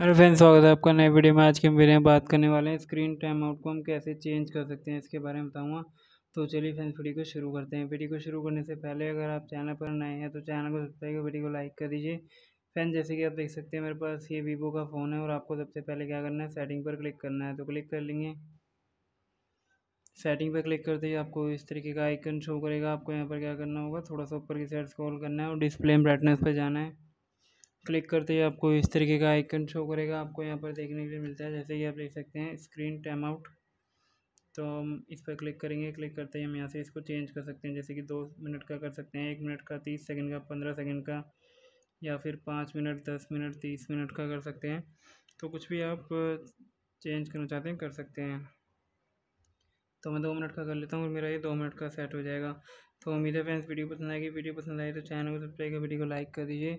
hello friends स्वागत है आपका नए वीडियो में आज के हम वीडियो में बात करने वाले हैं स्क्रीन टाइम आउट को हम कैसे चेंज कर सकते हैं इसके बारे में बताऊंगा तो चलिए फ्रेंड्स वीडियो को शुरू करते हैं वीडियो को शुरू करने से पहले अगर आप चैनल पर नए हैं तो चैनल को सब्सक्राइब वीडियो को लाइक कर दीजिए फ्रेंड जैसे कि आप देख सकते हैं मेरे पास ये वीवो का फ़ोन है और आपको सबसे पहले क्या करना है सेटिंग पर क्लिक करना है तो क्लिक कर लेंगे सेटिंग पर क्लिक करते ही आपको इस तरीके का आइकन शो करेगा आपको यहाँ पर क्या करना होगा थोड़ा सा ऊपर की साइड स्क्रॉल करना है और डिस्प्ले ब्राइटनेस पर जाना है क्लिक करते ही आपको इस तरीके का आइकन शो करेगा आपको यहाँ पर देखने के लिए मिलता है जैसे कि आप देख सकते हैं स्क्रीन टाइम आउट तो हम इस पर क्लिक करेंगे क्लिक करते ही हम यहाँ से इसको चेंज कर सकते हैं जैसे कि दो मिनट का कर सकते हैं एक मिनट का तीस सेकेंड का पंद्रह सेकेंड का या फिर पाँच मिनट दस मिनट तीस मिनट का कर सकते हैं तो कुछ भी आप चेंज करना चाहते हैं कर सकते हैं तो मैं दो मिनट का कर लेता हूँ मेरा ये दो मिनट का सेट हो जाएगा तो उम्मीद है फ्रेंड्स वीडियो पसंद आएगी वीडियो पसंद आई तो चैनल को सब्सक्राइब कर वीडियो को लाइक कर दीजिए